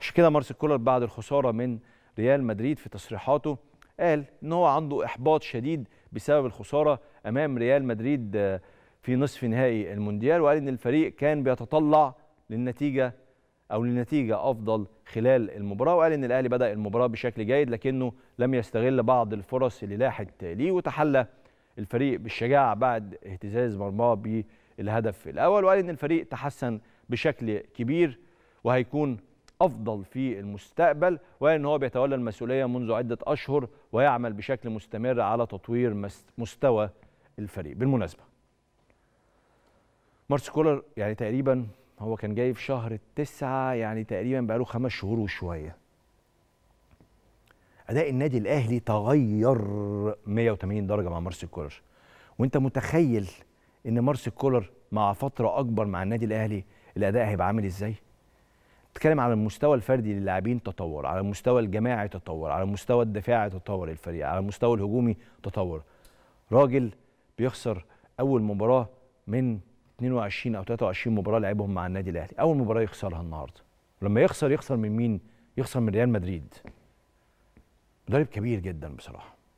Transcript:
عشان كده مارسيل كولر بعد الخساره من ريال مدريد في تصريحاته قال ان هو عنده احباط شديد بسبب الخساره امام ريال مدريد آه، في نصف نهائي المونديال وقال ان الفريق كان بيتطلع للنتيجه او لنتيجه افضل خلال المباراه وقال ان الاهلي بدا المباراه بشكل جيد لكنه لم يستغل بعض الفرص اللي لاحت ليه وتحلى الفريق بالشجاعه بعد اهتزاز مرماه بالهدف الاول وقال ان الفريق تحسن بشكل كبير وهيكون أفضل في المستقبل وأن هو بيتولى المسؤولية منذ عدة أشهر ويعمل بشكل مستمر على تطوير مستوى الفريق بالمناسبة مارس كولر يعني تقريبا هو كان جاي في شهر التسعة يعني تقريبا بقاله خمس شهور وشوية أداء النادي الأهلي تغير 180 درجة مع مارس كولر وأنت متخيل إن مارس كولر مع فترة أكبر مع النادي الأهلي الأداء هيبقى عامل إزاي؟ بتتكلم على المستوى الفردي للاعبين تطور على المستوى الجماعي تطور على المستوى الدفاعي تطور الفريق على المستوى الهجومي تطور راجل بيخسر اول مباراه من 22 او 23 مباراه لعبهم مع النادي الاهلي اول مباراه يخسرها النهارده ولما يخسر يخسر من مين يخسر من ريال مدريد مدرب كبير جدا بصراحه